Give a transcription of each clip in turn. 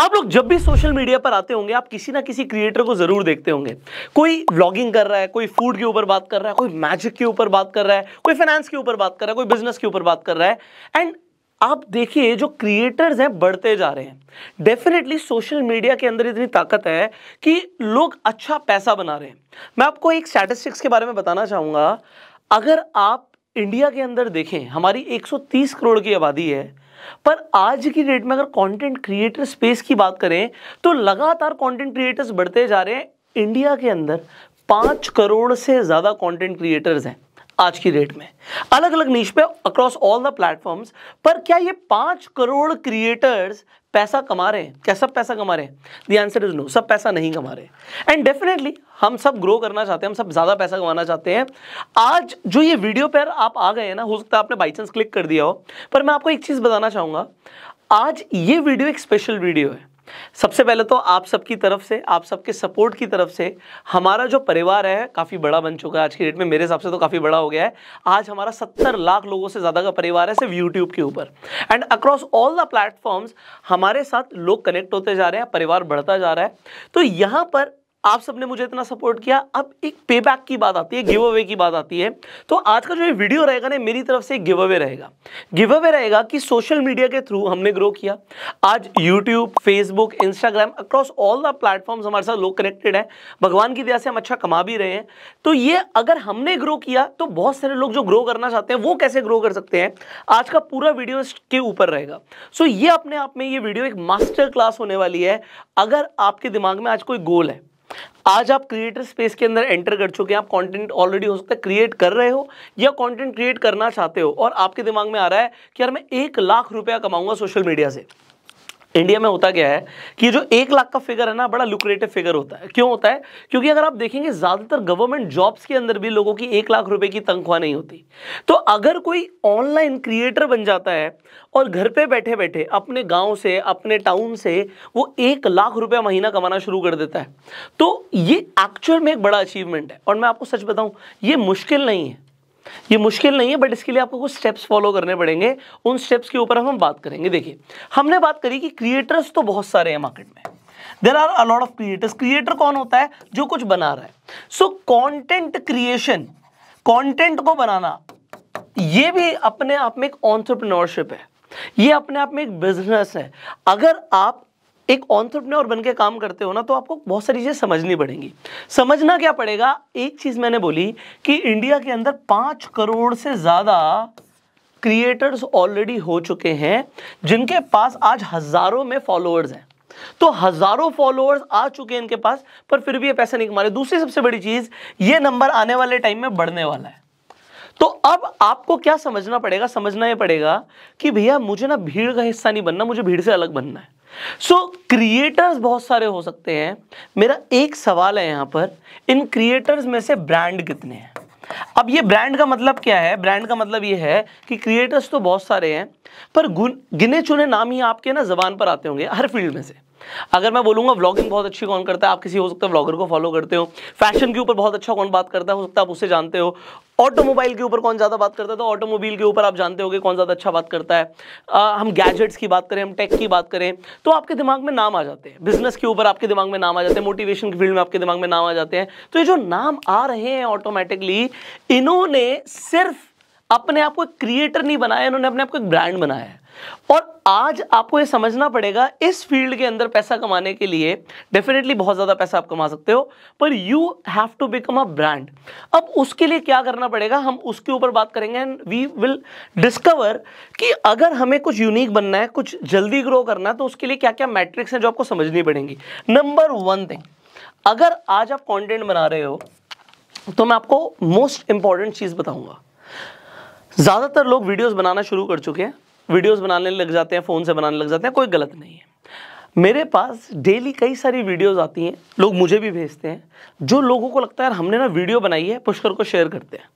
आप लोग जब भी सोशल मीडिया पर आते होंगे आप किसी ना किसी क्रिएटर को जरूर देखते होंगे कोई व्लॉगिंग कर रहा है कोई फूड के ऊपर बात कर रहा है कोई मैजिक के ऊपर बात कर रहा है कोई फाइनेंस के ऊपर बात कर रहा है कोई बिजनेस के ऊपर बात कर रहा है एंड आप देखिए जो क्रिएटर्स हैं बढ़ते जा रहे हैं डेफिनेटली सोशल मीडिया के अंदर इतनी ताकत है कि लोग अच्छा पैसा बना रहे हैं मैं आपको एक स्टैटिस्टिक्स के बारे में बताना चाहूँगा अगर आप इंडिया के अंदर देखें हमारी 130 करोड़ की आबादी है पर आज की डेट में अगर कंटेंट क्रिएटर स्पेस की बात करें तो लगातार कंटेंट क्रिएटर्स बढ़ते जा रहे हैं इंडिया के अंदर पांच करोड़ से ज़्यादा कंटेंट क्रिएटर्स हैं आज की डेट में अलग अलग नीच पे अक्रॉस ऑल द प्लेटफॉर्म्स पर क्या ये पांच करोड़ क्रिएटर्स पैसा कमा रहे हैं क्या सब पैसा कमा रहे हैं दी आंसर इज नो सब पैसा नहीं कमा रहे एंड डेफिनेटली हम सब ग्रो करना चाहते हैं हम सब ज़्यादा पैसा कमाना चाहते हैं आज जो ये वीडियो पर आप आ गए हैं ना हो सकता है आपने बाई चांस क्लिक कर दिया हो पर मैं आपको एक चीज़ बताना चाहूंगा आज ये वीडियो एक स्पेशल वीडियो है सबसे पहले तो आप सबकी तरफ से आप सबके सपोर्ट की तरफ से हमारा जो परिवार है काफ़ी बड़ा बन चुका है आज की डेट में मेरे हिसाब से तो काफ़ी बड़ा हो गया है आज हमारा सत्तर लाख लोगों से ज़्यादा का परिवार है सिर्फ यूट्यूब के ऊपर and across all the platforms हमारे साथ लोग कनेक्ट होते जा रहे हैं परिवार बढ़ता जा रहा है तो यहाँ पर आप सबने मुझे इतना सपोर्ट किया अब एक पे बैक की बात आती है गिव अवे की बात आती है तो आज का जो ये वीडियो रहेगा ना मेरी तरफ से गिव अवे रहेगा गिव अवे रहेगा कि सोशल मीडिया के थ्रू हमने ग्रो किया आज YouTube Facebook Instagram across all the platforms हमारे साथ लोग कनेक्टेड हैं भगवान की दया से हम अच्छा कमा भी रहे हैं तो ये अगर हमने ग्रो किया तो बहुत सारे लोग जो ग्रो करना चाहते हैं वो कैसे ग्रो कर सकते हैं आज का पूरा वीडियो के ऊपर रहेगा सो ये अपने आप में ये वीडियो एक मास्टर क्लास होने वाली है अगर आपके दिमाग में आज कोई गोल है आज आप क्रिएटर स्पेस के अंदर एंटर कर चुके हैं आप कंटेंट ऑलरेडी हो सकता है क्रिएट कर रहे हो या कंटेंट क्रिएट करना चाहते हो और आपके दिमाग में आ रहा है कि यार मैं एक लाख रुपया कमाऊंगा सोशल मीडिया से इंडिया में होता क्या है कि जो एक लाख का फिगर है ना बड़ा लुक्रेटिव फिगर होता है क्यों होता है क्योंकि अगर आप देखेंगे ज़्यादातर गवर्नमेंट जॉब्स के अंदर भी लोगों की एक लाख रुपए की तनख्वाह नहीं होती तो अगर कोई ऑनलाइन क्रिएटर बन जाता है और घर पे बैठे बैठे अपने गांव से अपने टाउन से वो एक लाख रुपया महीना कमाना शुरू कर देता है तो ये एक्चुअल में एक बड़ा अचीवमेंट है और मैं आपको सच बताऊँ ये मुश्किल नहीं है ये मुश्किल नहीं है बट इसके लिए आपको कुछ स्टेप्स फॉलो करने पड़ेंगे उन स्टेप्स के ऊपर हम बात करेंगे देखिए हमने बात करी कि क्रिएटर्स तो बहुत सारे हैं मार्केट में there are a lot of creators creator कौन होता है जो कुछ बना रहा है सो कॉन्टेंट क्रिएशन कॉन्टेंट को बनाना ये भी अपने आप में एक ऑन्टरप्रनोरशिप है ये अपने आप में एक बिजनेस है अगर आप एक ऑन्टरप्रनोर बन के काम करते हो ना तो आपको बहुत सारी चीज़ें समझनी पड़ेंगी समझना क्या पड़ेगा एक चीज़ मैंने बोली कि इंडिया के अंदर पाँच करोड़ से ज़्यादा क्रिएटर्स ऑलरेडी हो चुके हैं जिनके पास आज हज़ारों में फॉलोअर्स हैं तो हज़ारों फॉलोअर्स आ चुके हैं इनके पास पर फिर भी ये पैसा नहीं कमा रहे दूसरी सबसे बड़ी चीज़ ये नंबर आने वाले टाइम में बढ़ने वाला है तो अब आपको क्या समझना पड़ेगा समझना ये पड़ेगा कि भैया मुझे ना भीड़ का हिस्सा नहीं बनना मुझे भीड़ से अलग बनना है सो so, क्रिएटर्स बहुत सारे हो सकते हैं मेरा एक सवाल है यहां पर इन क्रिएटर्स में से ब्रांड कितने हैं अब ये ब्रांड का मतलब क्या है ब्रांड का मतलब ये है कि क्रिएटर्स तो बहुत सारे हैं पर गिने चुने नाम ही आपके ना जबान पर आते होंगे हर फील्ड में से अगर मैं बोलूंगा व्लॉगिंग बहुत अच्छी कौन करता है आप किसी हो सकता है व्लॉगर को फॉलो करते हो फैशन के ऊपर बहुत अच्छा कौन बात करता है हो सकता है आप उससे जानते हो ऑटोमोबाइल के ऊपर कौन ज़्यादा बात करता है तो ऑटोमोबाइल के ऊपर आप जानते हो कौन ज़्यादा अच्छा बात करता है आ, हम गैजेट्स की बात करें हम टेक की बात करें तो आपके दिमाग में नाम आ जाते हैं बिजनेस के ऊपर आपके दिमाग में नाम आ जाते हैं मोटिवेशन की फील्ड में आपके दिमाग में नाम आ जाते हैं तो ये जो नाम आ रहे हैं ऑटोमेटिकली इन्होंने सिर्फ अपने आप को क्रिएटर नहीं बनाया इन्होंने अपने आप को एक ब्रांड बनाया है और आज आपको ये समझना पड़ेगा इस फील्ड के अंदर पैसा कमाने के लिए डेफिनेटली बहुत ज़्यादा पैसा आप कमा सकते हो पर you have to become a brand अब उसके लिए क्या करना पड़ेगा हम उसके ऊपर बात करेंगे एंड वी विल डिस्कवर कि अगर हमें कुछ यूनिक बनना है कुछ जल्दी ग्रो करना है तो उसके लिए क्या क्या मैट्रिक्स हैं जो आपको समझनी पड़ेंगी नंबर वन थिंग अगर आज आप कॉन्टेंट बना रहे हो तो मैं आपको मोस्ट इंपॉर्टेंट चीज़ बताऊंगा ज़्यादातर लोग वीडियोस बनाना शुरू कर चुके हैं वीडियोस बनाने लग जाते हैं फ़ोन से बनाने लग जाते हैं कोई गलत नहीं है मेरे पास डेली कई सारी वीडियोस आती हैं लोग मुझे भी भेजते हैं जो लोगों को लगता है यार हमने ना वीडियो बनाई है पुष्कर को शेयर करते हैं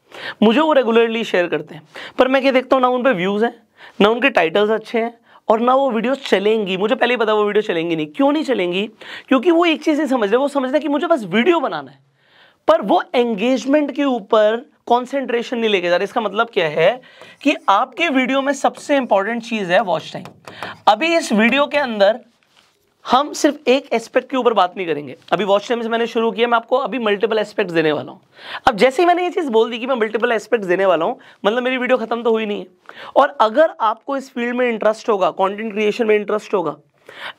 मुझे वो रेगुलरली शेयर करते हैं पर मैं क्या देखता हूँ ना उन पर व्यूज़ हैं ना उनके टाइटल्स अच्छे हैं और ना वो वीडियोस चलेंगी मुझे पहले ही पता वो वीडियो चलेंगी नहीं क्यों नहीं चलेंगी क्योंकि वो एक चीज़ नहीं समझ रहे वो समझ रहे कि मुझे बस वीडियो बनाना है पर वो एंगेजमेंट के ऊपर कॉन्सेंट्रेशन नहीं लेके जा रहे इसका मतलब क्या है कि आपके वीडियो में सबसे इंपॉर्टेंट चीज है वॉच टाइम अभी इस वीडियो के अंदर हम सिर्फ एक एस्पेक्ट के ऊपर बात नहीं करेंगे अभी वॉच टाइम से मैंने शुरू किया मैं आपको अभी मल्टीपल एस्पेक्ट्स देने वाला हूँ अब जैसे ही मैंने ये चीज़ बोल दी कि मैं मल्टीपल एस्पेक्ट्स देने वाला हूँ मतलब मेरी वीडियो खत्म तो हुई नहीं है और अगर आपको इस फील्ड में इंटरेस्ट होगा कॉन्टेंट क्रिएशन में इंटरेस्ट होगा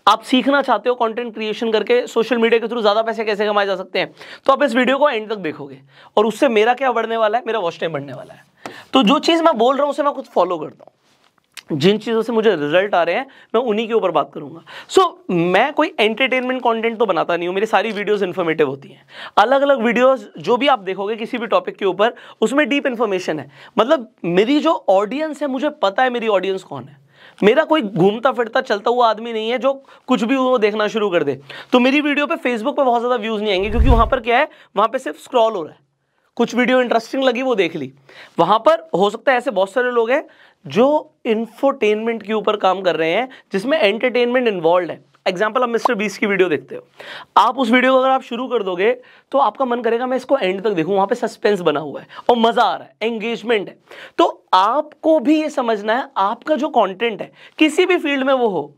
आप सीखना चाहते हो कंटेंट क्रिएशन करके सोशल मीडिया के थ्रू ज़्यादा पैसे कैसे कमाए जा सकते हैं तो आप इस वीडियो को एंड तक देखोगे और उससे मेरा क्या बढ़ने वाला है मेरा वॉच टाइम बढ़ने वाला है तो जो चीज़ मैं बोल रहा हूं उसे मैं खुद फॉलो करता हूं जिन चीज़ों से मुझे रिजल्ट आ रहे हैं मैं उन्हीं के ऊपर बात करूंगा सो so, मैं कोई एंटरटेनमेंट कंटेंट तो बनाता नहीं हूं मेरी सारी वीडियोस इन्फॉर्मेटिव होती हैं अलग अलग वीडियोस जो भी आप देखोगे किसी भी टॉपिक के ऊपर उसमें डीप इंफॉर्मेशन है मतलब मेरी जो ऑडियंस है मुझे पता है मेरी ऑडियंस कौन है मेरा कोई घूमता फिरता चलता हुआ आदमी नहीं है जो कुछ भी वो देखना शुरू कर दे तो मेरी वीडियो पे फेसबुक पे बहुत ज़्यादा व्यूज़ नहीं आएंगे क्योंकि वहाँ पर क्या है वहाँ पे सिर्फ स्क्रॉल हो रहा है कुछ वीडियो इंटरेस्टिंग लगी वो देख ली वहाँ पर हो सकता है ऐसे बहुत सारे लोग हैं जो इन्फोटेनमेंट के ऊपर काम कर रहे हैं जिसमें एंटरटेनमेंट इन्वॉल्व है एग्जाम्पल आप मिस्टर बीस की वीडियो देखते हो आप उस वीडियो को अगर आप शुरू कर दोगे तो आपका मन करेगा मैं इसको एंड तक देखूँ वहाँ पे सस्पेंस बना हुआ है और मज़ा आ रहा है एंगेजमेंट है तो आपको भी ये समझना है आपका जो कॉन्टेंट है किसी भी फील्ड में वो हो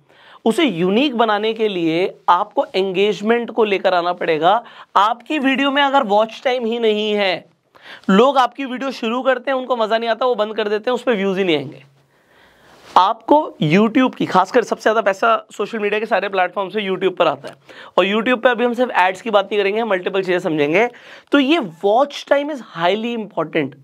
उसे यूनिक बनाने के लिए आपको एंगेजमेंट को लेकर आना पड़ेगा आपकी वीडियो में अगर वॉच टाइम ही नहीं है लोग आपकी वीडियो शुरू करते हैं उनको मज़ा नहीं आता वो बंद कर देते हैं उस पर व्यूज़ ही नहीं आएंगे आपको यूट्यूब की खासकर सबसे ज़्यादा पैसा सोशल मीडिया के सारे प्लेटफॉर्म से यूट्यूब पर आता है और यूट्यूब पर अभी हम सिर्फ एड्स की बात नहीं करेंगे मल्टीपल चीज़ें समझेंगे तो ये watch time is highly important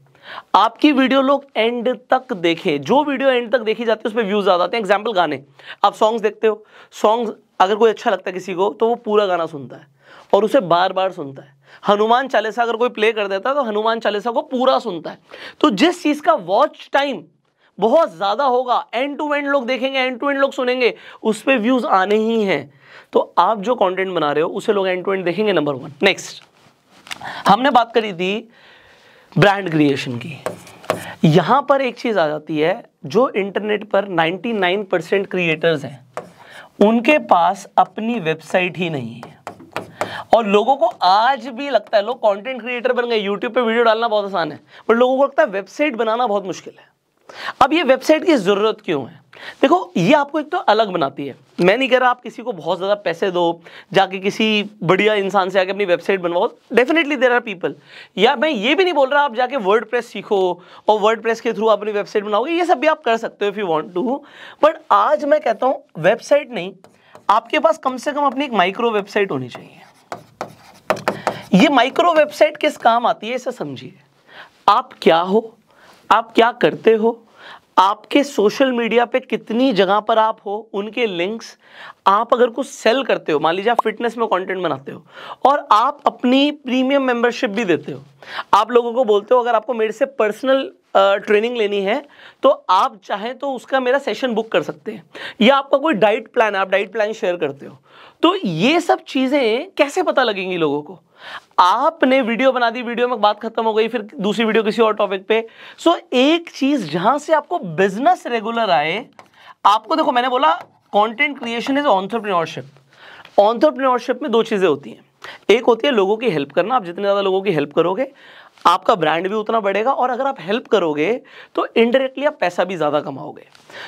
आपकी वीडियो लोग एंड तक देखें जो वीडियो एंड तक देखी जाती है उस पर व्यूज़ ज़्यादा आते हैं एग्जाम्पल गाने आप सॉन्ग्स देखते हो सॉन्ग्स अगर कोई अच्छा लगता है किसी को तो वो पूरा गाना सुनता है और उसे बार बार सुनता है हनुमान चालीसा अगर कोई प्ले कर देता है तो हनुमान चालीसा को पूरा सुनता है तो जिस चीज़ का वॉच टाइम बहुत ज़्यादा होगा एंड टू एंड लोग देखेंगे एंड टू एंड लोग सुनेंगे उस पर व्यूज़ आने ही हैं तो आप जो कंटेंट बना रहे हो उसे लोग एंड टू एंड देखेंगे नंबर वन नेक्स्ट हमने बात करी थी ब्रांड क्रिएशन की यहां पर एक चीज़ आ जाती है जो इंटरनेट पर 99 परसेंट क्रिएटर्स हैं उनके पास अपनी वेबसाइट ही नहीं है और लोगों को आज भी लगता है लोग कंटेंट क्रिएटर बन गए यूट्यूब पे वीडियो डालना बहुत आसान है बट लोगों को लगता है वेबसाइट बनाना बहुत मुश्किल है अब ये वेबसाइट की ज़रूरत क्यों है देखो ये आपको एक तो अलग बनाती है मैं नहीं कह रहा आप किसी को बहुत ज़्यादा पैसे दो जाके किसी बढ़िया इंसान से आके अपनी वेबसाइट बनवाओ डेफिनेटली देर आर पीपल या मैं ये भी नहीं बोल रहा आप जाके वर्ड सीखो और वर्ड के थ्रू आप अपनी वेबसाइट बनाओगे ये सब भी आप कर सकते हो if you want to but आज मैं कहता हूं वेबसाइट नहीं आपके पास कम से कम अपनी एक माइक्रो वेबसाइट होनी चाहिए ये माइक्रो वेबसाइट किस काम आती है इसे समझिए आप क्या हो आप क्या करते हो आपके सोशल मीडिया पे कितनी जगह पर आप हो उनके लिंक्स आप अगर कुछ सेल करते हो मान लीजिए आप फिटनेस में कंटेंट बनाते हो और आप अपनी प्रीमियम मेंबरशिप भी देते हो आप लोगों को बोलते हो अगर आपको मेरे से पर्सनल ट्रेनिंग लेनी है तो आप चाहें तो उसका मेरा सेशन बुक कर सकते हैं या आपका कोई डाइट प्लान आप डाइट प्लान शेयर करते हो तो ये सब चीज़ें कैसे पता लगेंगी लोगों को आपने वीडियो बना दी वीडियो में बात खत्म हो गई फिर दूसरी वीडियो किसी और टॉपिक पे सो एक चीज जहां से आपको बिजनेस रेगुलर आए आपको देखो मैंने बोला content creation is entrepreneurship entrepreneurship में दो चीज़ें होती हैं एक होती है लोगों की हेल्प करना आप जितने ज़्यादा लोगों की हेल्प करोगे आपका ब्रांड भी उतना बढ़ेगा और अगर आप हेल्प करोगे तो इनडायरेक्टली आप पैसा भी ज़्यादा कमाओगे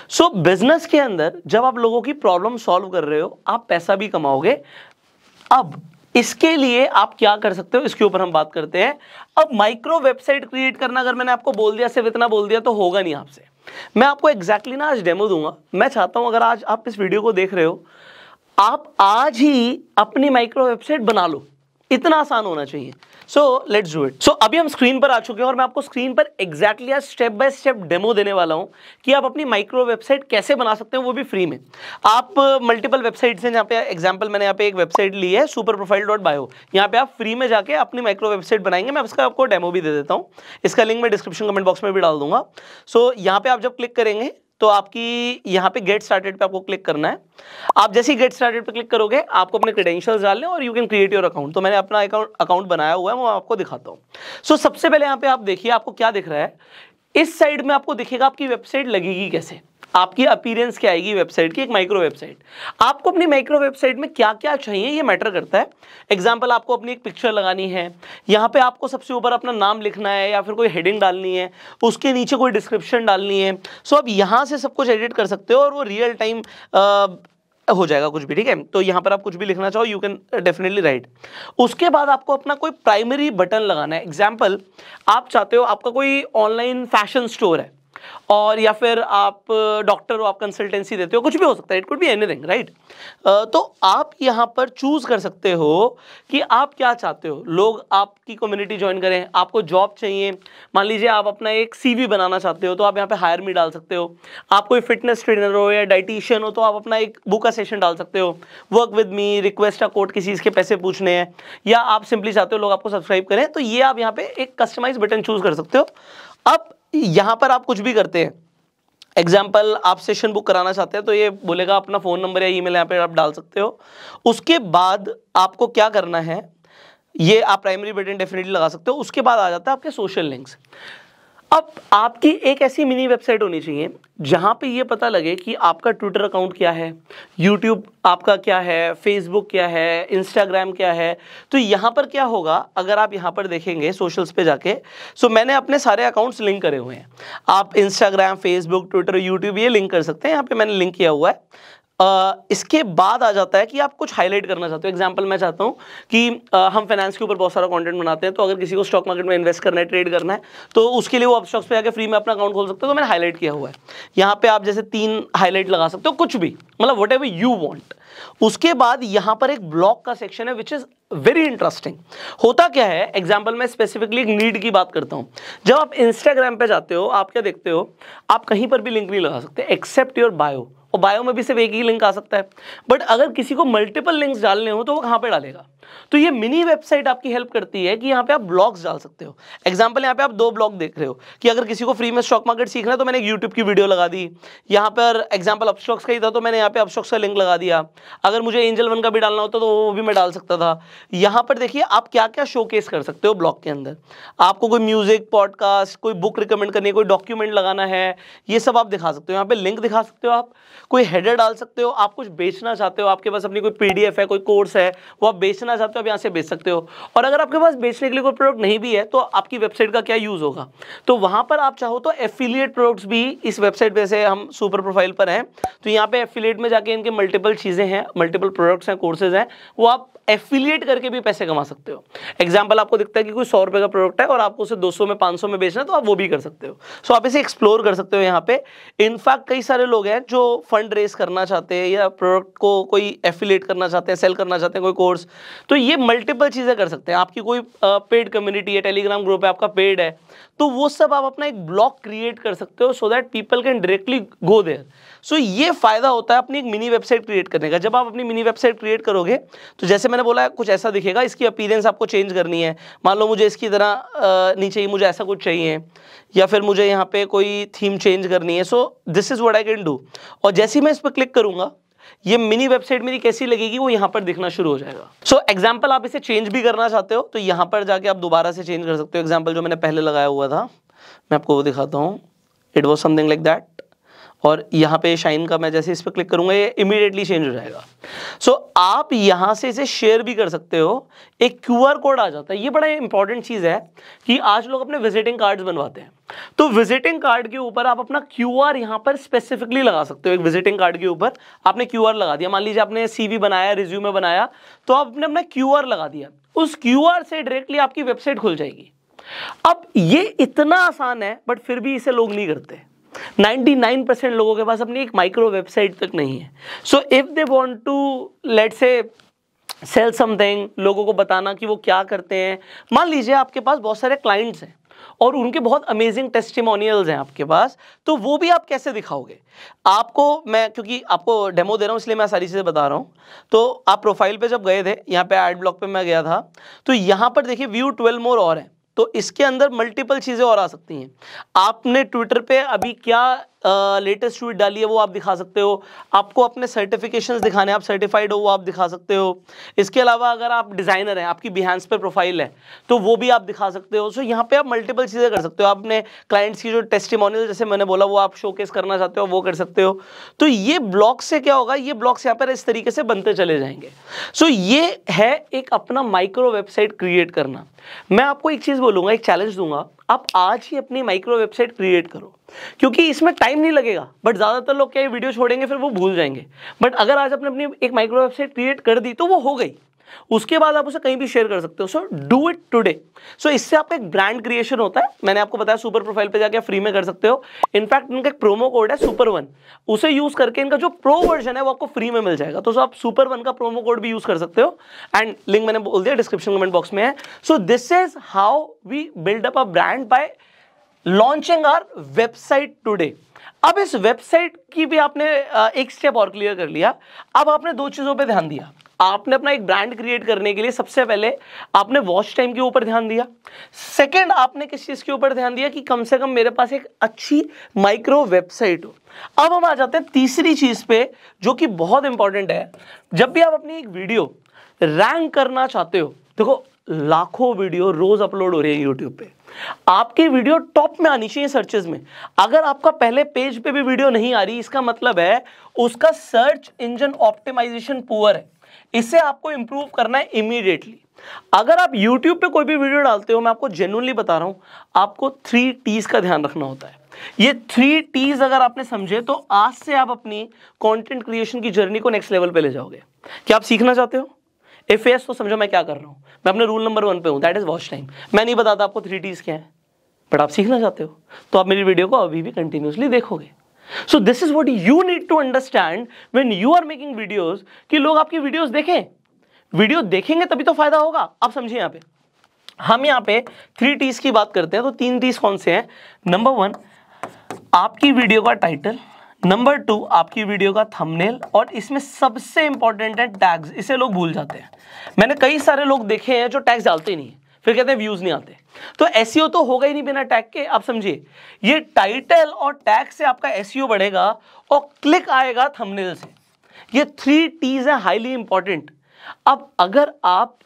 सो so, बिजनेस के अंदर जब आप लोगों की प्रॉब्लम सॉल्व कर रहे हो आप पैसा भी कमाओगे अब इसके लिए आप क्या कर सकते हो इसके ऊपर हम बात करते हैं अब माइक्रो वेबसाइट क्रिएट करना अगर मैंने आपको बोल दिया सिर्फ इतना बोल दिया तो होगा नहीं आपसे मैं आपको एग्जैक्टली exactly ना आज डेमो दूंगा मैं चाहता हूं अगर आज आप इस वीडियो को देख रहे हो आप आज ही अपनी माइक्रो वेबसाइट बना लो इतना आसान होना चाहिए so let's do it so अभी हम स्क्रीन पर आ चुके हैं और मैं आपको स्क्रीन पर एग्जैक्टली आज स्टेप बाय स्टेप डेमो देने वाला हूँ कि आप अपनी माइक्रो वेबसाइट कैसे बना सकते हैं वो भी फ्री में आप मल्टीपल uh, वेबसाइट्स हैं जहाँ पे एग्जाम्पल मैंने यहाँ पे एक वेबसाइट ली है सुपर प्रोफाइल डॉट बायो यहाँ पे आप फ्री में जाकर अपनी माइक्रो वेबसाइट बनाएंगे मैं उसका आपको डेमो भी दे देता हूँ इसका लिंक मैं डिस्क्रिप्शन कमेंट बॉक्स में भी डाल दूंगा सो so, यहाँ पे आप जब क्लिक करेंगे तो आपकी यहाँ पे गेट स्टार्टेड पे आपको क्लिक करना है आप जैसे ही गेट स्टार्टेड पे क्लिक करोगे आपको अपने क्रेडेंशियल्स डालने और you can create your account तो मैंने अपना अकाउंट अकाउंट बनाया हुआ है मैं आपको दिखाता हूँ सो so, सबसे पहले यहाँ पे आप देखिए आपको क्या दिख रहा है इस साइड में आपको दिखेगा आपकी वेबसाइट लगेगी कैसे आपकी अपीरेंस क्या आएगी वेबसाइट की एक माइक्रो वेबसाइट आपको अपनी माइक्रो वेबसाइट में क्या क्या चाहिए ये मैटर करता है एग्जाम्पल आपको अपनी एक पिक्चर लगानी है यहाँ पे आपको सबसे ऊपर अपना नाम लिखना है या फिर कोई हेडिंग डालनी है उसके नीचे कोई डिस्क्रिप्शन डालनी है सो आप यहाँ से सब कुछ एडिट कर सकते हो और वो रियल टाइम हो जाएगा कुछ भी ठीक है तो यहाँ पर आप कुछ भी लिखना चाहो यू कैन डेफिनेटली राइट उसके बाद आपको अपना कोई प्राइमरी बटन लगाना है एग्जाम्पल आप चाहते हो आपका कोई ऑनलाइन फैशन स्टोर है और या फिर आप डॉक्टर हो आप कंसल्टेंसी देते हो कुछ भी हो सकता है it could be anything right तो आप यहाँ पर चूज़ कर सकते हो कि आप क्या चाहते हो लोग आपकी कम्युनिटी ज्वाइन करें आपको जॉब चाहिए मान लीजिए आप अपना एक सी बनाना चाहते हो तो आप यहाँ पर हायर मी डाल सकते हो आप कोई फिटनेस ट्रेनर हो या डाइटिशियन हो तो आप अपना एक बुक का सेशन डाल सकते हो work with me request quote किसी चीज़ के पैसे पूछने हैं या आप सिंपली चाहते हो लोग आपको सब्सक्राइब करें तो ये आप यहाँ पे एक कस्टमाइज बटन चूज़ कर सकते हो अब यहां पर आप कुछ भी करते हैं एग्जाम्पल आप सेशन बुक कराना चाहते हैं तो ये बोलेगा अपना फ़ोन नंबर या ईमेल यहाँ पे आप डाल सकते हो उसके बाद आपको क्या करना है ये आप प्राइमरी बटन डेफिनेटली लगा सकते हो उसके बाद आ जाता है आपके सोशल लिंक्स अब आपकी एक ऐसी मिनी वेबसाइट होनी चाहिए जहाँ पे ये पता लगे कि आपका ट्विटर अकाउंट क्या है यूट्यूब आपका क्या है फेसबुक क्या है इंस्टाग्राम क्या है तो यहाँ पर क्या होगा अगर आप यहाँ पर देखेंगे सोशल्स पे जाके सो मैंने अपने सारे अकाउंट्स लिंक करे हुए हैं आप इंस्टाग्राम फेसबुक ट्विटर यूट्यूब ये लिंक कर सकते हैं यहाँ पर मैंने लिंक किया हुआ है इसके बाद आ जाता है कि आप कुछ हाईलाइट करना चाहते हो एग्जाम्पल मैं चाहता हूँ कि आ, हम फाइनेंस के ऊपर बहुत सारा कंटेंट बनाते हैं तो अगर किसी को स्टॉक मार्केट में इन्वेस्ट करना है ट्रेड करना है तो उसके लिए वो आप स्टॉक्स पे आकर फ्री में अपना अकाउंट खोल सकते हो तो मैंने हाईलाइट किया हुआ है यहाँ पर आप जैसे तीन हाईलाइट लगा सकते हो कुछ भी मतलब वट एवर यू वॉन्ट उसके बाद यहाँ पर एक ब्लॉक का सेक्शन है विच इज़ वेरी इंटरेस्टिंग होता क्या है एग्जाम्पल मैं स्पेसिफिकली एक नीड की बात करता हूँ जब आप इंस्टाग्राम पे जाते हो आप क्या देखते हो आप कहीं पर भी लिंक नहीं लगा सकते एक्सेप्ट योर बायो और बायो में भी सिर्फ एक ही लिंक आ सकता है बट अगर किसी को मल्टीपल लिंक्स डालने हो तो वो कहाँ पर डालेगा तो ये मिनी वेबसाइट आपकी हेल्प करती है कि यहाँ पे आप ब्लॉग्स डाल सकते हो एग्जाम्पल यहाँ पे आप दो ब्लॉग देख रहे हो कि अगर किसी को फ्री में स्टॉक मार्केट सीखना है तो मैंने एक यूट्यूब की वीडियो लगा दी यहाँ पर एग्जाम्पल अपस्टॉक्स का ही था तो मैंने यहाँ पे अपस्टॉक्स का लिंक लगा दिया अगर मुझे एंजल वन का भी डालना होता तो वो भी मैं डाल सकता था यहाँ पर देखिए आप क्या क्या शो कर सकते हो ब्लॉग के अंदर आपको कोई म्यूजिक पॉडकास्ट कोई बुक रिकमेंड करनी है कोई डॉक्यूमेंट लगाना है ये सब आप दिखा सकते हो यहाँ पर लिंक दिखा सकते हो आप कोई हेडर डाल सकते हो आप कुछ बेचना चाहते हो आपके पास अपनी कोई पी है कोई कोर्स है वो आप बेचना करना चाहते हो आप यहाँ से बेच सकते हो और अगर आपके पास बेचने के लिए कोई प्रोडक्ट नहीं भी है तो आपकी वेबसाइट का क्या यूज़ होगा तो वहाँ पर आप चाहो तो एफिलिएट प्रोडक्ट्स भी इस वेबसाइट पर से हम सुपर प्रोफाइल पर हैं तो यहाँ पे एफिलिएट में जाके इनके मल्टीपल चीज़ें हैं मल्टीपल प्रोडक्ट्स हैं कोर्सेज हैं वो आप एफिलिएट करके भी पैसे कमा सकते हो एग्जाम्पल आपको दिखता है कि कोई सौ रुपये का प्रोडक्ट है और आपको उसे 200 में 500 में बेचना है तो आप वो भी कर सकते हो सो so, आप इसे एक्सप्लोर कर सकते हो यहाँ पे इनफैक्ट कई सारे लोग हैं जो फंड रेस करना चाहते हैं या प्रोडक्ट को कोई एफिलिएट करना चाहते हैं सेल करना चाहते हैं कोई कोर्स तो ये मल्टीपल चीज़ें कर सकते हैं आपकी कोई पेड कम्युनिटी है टेलीग्राम ग्रुप है आपका पेड है तो वो सब आप अपना एक ब्लॉग क्रिएट कर सकते हो so that people can directly go there so ये फ़ायदा होता है अपनी एक मिनी वेबसाइट क्रिएट करने का जब आप अपनी मिनी वेबसाइट क्रिएट करोगे तो जैसे मैंने बोला कुछ ऐसा दिखेगा इसकी अपीरेंस आपको चेंज करनी है मान लो मुझे इसकी तरह नहीं चाहिए मुझे ऐसा कुछ चाहिए या फिर मुझे यहाँ पे कोई थीम चेंज करनी है so this is what I can do और जैसे ही मैं इस पर क्लिक करूँगा ये मिनी वेबसाइट मेरी कैसी लगेगी वो यहाँ पर दिखना शुरू हो जाएगा सो so, एग्जाम्पल आप इसे चेंज भी करना चाहते हो तो यहाँ पर जाके आप दोबारा से चेंज कर सकते हो एग्जाम्पल जो मैंने पहले लगाया हुआ था मैं आपको वो दिखाता हूँ it was something like that और यहाँ पे शाइन का मैं जैसे इस पर क्लिक करूंगा ये इमीडिएटली चेंज हो जाएगा सो so, आप यहाँ से इसे शेयर भी कर सकते हो एक क्यू कोड आ जाता है ये बड़ा इंपॉर्टेंट चीज़ है कि आज लोग अपने विजिटिंग कार्ड्स बनवाते हैं तो विजिटिंग कार्ड के ऊपर आप अपना क्यू आर यहाँ पर स्पेसिफिकली लगा सकते हो एक विजिटिंग कार्ड के ऊपर आपने क्यू आर लगा दिया मान लीजिए आपने सी वी बनाया रिज्यूमे बनाया तो आपने अपना क्यू आर लगा दिया उस क्यू आर से डायरेक्टली आपकी वेबसाइट खुल जाएगी अब ये इतना आसान है बट फिर भी इसे लोग नहीं करते 99% लोगों के पास अपनी एक माइक्रो वेबसाइट तक नहीं है so if they want to let say sell something लोगों को बताना कि वो क्या करते हैं मान लीजिए आपके पास बहुत सारे क्लाइंट्स हैं और उनके बहुत अमेजिंग टेस्टिमोनियल्स हैं आपके पास तो वो भी आप कैसे दिखाओगे आपको मैं क्योंकि आपको डेमो दे रहा हूँ इसलिए मैं सारी चीज़ें बता रहा हूँ तो आप प्रोफाइल पे जब गए थे यहाँ पे एड ब्लॉक पे मैं गया था तो यहाँ पर देखिए व्यू ट्वेल्व मोर और है तो इसके अंदर मल्टीपल चीज़ें और आ सकती हैं आपने ट्विटर पे अभी क्या लेटेस्ट ट्वीट डाली है वो आप दिखा सकते हो आपको अपने सर्टिफिकेशन दिखाने आप सर्टिफाइड हो वो आप दिखा सकते हो इसके अलावा अगर आप डिज़ाइनर हैं आपकी बिहानस पर प्रोफाइल है तो वो भी आप दिखा सकते हो सो so, यहाँ पे आप मल्टीपल चीज़ें कर सकते हो आप अपने क्लाइंट्स की जो टेस्टिमोनियल जैसे मैंने बोला वो आप शोकेस करना चाहते हो वो कर सकते हो तो ये ब्लॉग से क्या होगा ये ब्लॉक्स यहाँ पर इस तरीके से बनते चले जाएंगे सो so, ये है एक अपना माइक्रो वेबसाइट क्रिएट करना मैं आपको एक चीज़ बोलूँगा एक चैलेंज दूंगा आप आज ही अपनी माइक्रो वेबसाइट क्रिएट करो क्योंकि इसमें टाइम नहीं लगेगा बट ज़्यादातर लोग क्या ये वीडियो छोड़ेंगे फिर वो भूल जाएंगे बट अगर आज आपने अपनी एक माइक्रो वेबसाइट क्रिएट कर दी तो वो हो गई उसके बाद आप उसे कहीं भी शेयर कर सकते हो so do it today so इससे आपका एक ब्रांड क्रिएशन होता है मैंने आपको बताया सुपर प्रोफाइल पे जाके फ्री में कर सकते हो इनफैक्ट इनका एक प्रोमो कोड है सुपर वन उसे यूज करके इनका जो प्रो वर्जन है वो आपको फ्री में मिल जाएगा तो सो आप सुपर वन का प्रोमो कोड भी यूज कर सकते हो एंड लिंक मैंने बोल दिया डिस्क्रिप्शन कमेंट बॉक्स में है so this is how we build up a brand by launching our website today अब इस वेबसाइट की भी आपने एक स्टेप और क्लियर कर लिया अब आपने दो चीज़ों पे ध्यान दिया आपने अपना एक ब्रांड क्रिएट करने के लिए सबसे पहले आपने वॉच टाइम के ऊपर ध्यान दिया सेकंड आपने किस चीज़ के ऊपर ध्यान दिया कि कम से कम मेरे पास एक अच्छी माइक्रो वेबसाइट हो अब हम आ जाते हैं तीसरी चीज़ पे जो कि बहुत इंपॉर्टेंट है जब भी आप अपनी एक वीडियो रैंक करना चाहते हो देखो लाखों वीडियो रोज अपलोड हो रही है यूट्यूब पे आपकी वीडियो टॉप में आनी चाहिए सर्चेज में अगर आपका पहले पेज पे भी वीडियो नहीं आ रही इसका मतलब है उसका सर्च इंजन ऑप्टिमाइजेशन पुअर है इसे आपको इंप्रूव करना है इमीडिएटली अगर आप YouTube पे कोई भी वीडियो डालते हो मैं आपको जेनुअनली बता रहा हूं आपको थ्री टीज़ का ध्यान रखना होता है ये थ्री टीज अगर आपने समझे तो आज से आप अपनी कंटेंट क्रिएशन की जर्नी को नेक्स्ट लेवल पे ले जाओगे क्या आप सीखना चाहते हो एफ एस तो समझो मैं क्या कर रहा हूं मैं अपने रूल नंबर वन पे हूं दैट इज़ वॉच टाइम मैं नहीं बताता आपको थ्री टीज़ क्या है बट आप सीखना चाहते हो तो आप मेरी वीडियो को अभी भी कंटिन्यूसली देखोगे so this is what you need to understand when you are making videos कि लोग आपकी वीडियोज देखें वीडियो देखेंगे तभी तो फायदा होगा आप समझिए यहां पे हम यहां पे थ्री टीज की बात करते हैं तो तीन टीज कौन से हैं नंबर वन आपकी वीडियो का टाइटल नंबर टू आपकी वीडियो का थंबनेल और इसमें सबसे इंपॉर्टेंट है टैग्स इसे लोग भूल जाते हैं मैंने कई सारे लोग देखे हैं जो टैग्स डालते नहीं फिर कहते हैं व्यूज़ नहीं आते तो एस e तो होगा ही नहीं बिना टैग के आप समझिए ये टाइटल और टैग से आपका एसीओ e बढ़ेगा और क्लिक आएगा थंबनेल से ये थ्री टीज है हाईली इंपॉर्टेंट अब अगर आप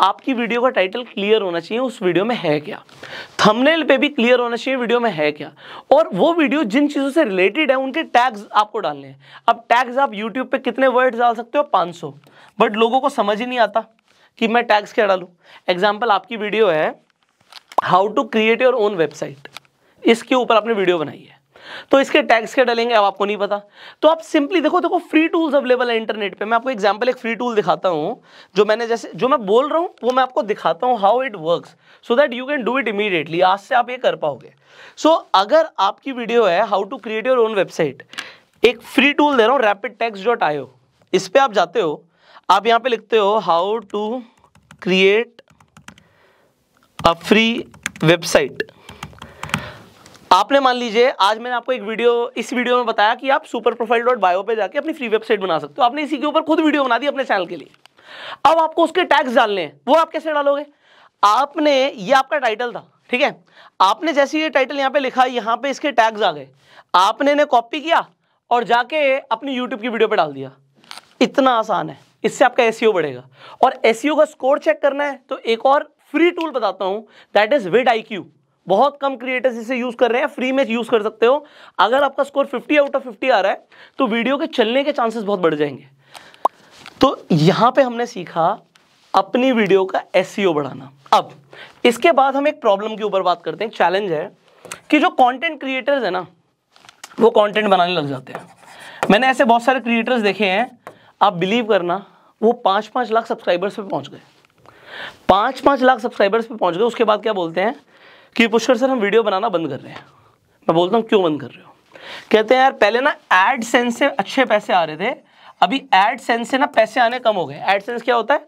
आपकी वीडियो का टाइटल क्लियर होना चाहिए उस वीडियो में है क्या थंबनेल पे भी क्लियर होना चाहिए वीडियो में है क्या और वो वीडियो जिन चीज़ों से रिलेटेड है उनके टैग्स आपको डालने हैं अब टैग्स आप यूट्यूब पे कितने वर्ड्स डाल सकते हो 500 बट लोगों को समझ ही नहीं आता कि मैं टैग्स क्या डालू एग्जाम्पल आपकी वीडियो है how to create your own website इसके ऊपर आपने वीडियो बनाई है तो इसके टैक्स क्या डलेंगे अब आपको नहीं पता तो आप सिंपली देखो देखो फ्री टूल्स अवेलेबल है इंटरनेट पे मैं आपको एग्जांपल एक फ्री टूल दिखाता हूँ जो मैंने जैसे जो मैं बोल रहा हूँ वो मैं आपको दिखाता हूँ how it works so that you can do it immediately आज से आप ये कर पाओगे सो so, अगर आपकी वीडियो है how to create your own website एक फ्री टूल दे रहा हूँ रैपिड टैक्स डॉट आयो इस पर आप जाते हो आप यहाँ पे लिखते हो how to create a free website आपने मान लीजिए आज मैंने आपको एक वीडियो इस वीडियो में बताया कि आप सुपर प्रोफाइल डॉट बायो पर जाकर अपनी फ्री वेबसाइट बना सकते हो आपने इसी के ऊपर खुद वीडियो बना दी अपने चैनल के लिए अब आपको उसके टैग्स डालने हैं वो आप कैसे डालोगे आपने ये आपका टाइटल था ठीक है आपने जैसे ये टाइटल यहाँ पे लिखा यहाँ पे इसके टैग्स आ गए आपने इन्हें कॉपी किया और जाके अपनी यूट्यूब की वीडियो पर डाल दिया इतना आसान है इससे आपका एस e बढ़ेगा और एस e का स्कोर चेक करना है तो एक और फ्री टूल बताता हूं that is vid I Q बहुत कम क्रिएटर्स इसे यूज कर रहे हैं फ्री में यूज कर सकते हो अगर आपका स्कोर 50 आउट ऑफ 50 आ रहा है तो वीडियो के चलने के चांसेस बहुत बढ़ जाएंगे तो यहां पे हमने सीखा अपनी वीडियो का एस e बढ़ाना अब इसके बाद हम एक प्रॉब्लम के ऊपर बात करते हैं चैलेंज है कि जो कॉन्टेंट क्रिएटर्स है ना वो कॉन्टेंट बनाने लग जाते हैं मैंने ऐसे बहुत सारे क्रिएटर्स देखे हैं आप बिलीव करना वो पांच पांच लाख सब्सक्राइबर्स पर पहुंच गए पाँच पाँच लाख सब्सक्राइबर्स पे पहुंच गए उसके बाद क्या बोलते हैं कि पुष्कर सर हम वीडियो बनाना बंद कर रहे हैं मैं बोलता हूँ क्यों बंद कर रहे हो कहते हैं यार पहले ना एड सेंस से अच्छे पैसे आ रहे थे अभी एड सेंस से ना पैसे आने कम हो गए एड सेंस क्या होता है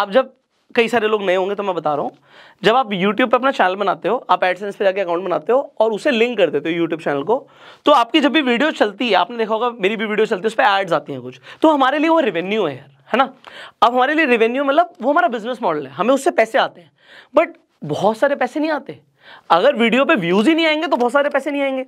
आप जब कई सारे लोग नए होंगे तो मैं बता रहा हूँ जब आप YouTube पे अपना चैनल बनाते हो आप एडसेंस पे जाके अकाउंट बनाते हो और उसे लिंक कर देते हो YouTube चैनल को तो आपकी जब भी वीडियो चलती है आपने देखा होगा मेरी भी वीडियो चलती है उस पर एड्स आती हैं कुछ तो हमारे लिए वो रेवेन्यू है यार है ना अब हमारे लिए रेवेन्यू मतलब वो हमारा बिजनेस मॉडल है हमें उससे पैसे आते हैं बट बहुत सारे पैसे नहीं आते अगर वीडियो पे व्यूज ही नहीं आएंगे तो बहुत सारे पैसे नहीं आएंगे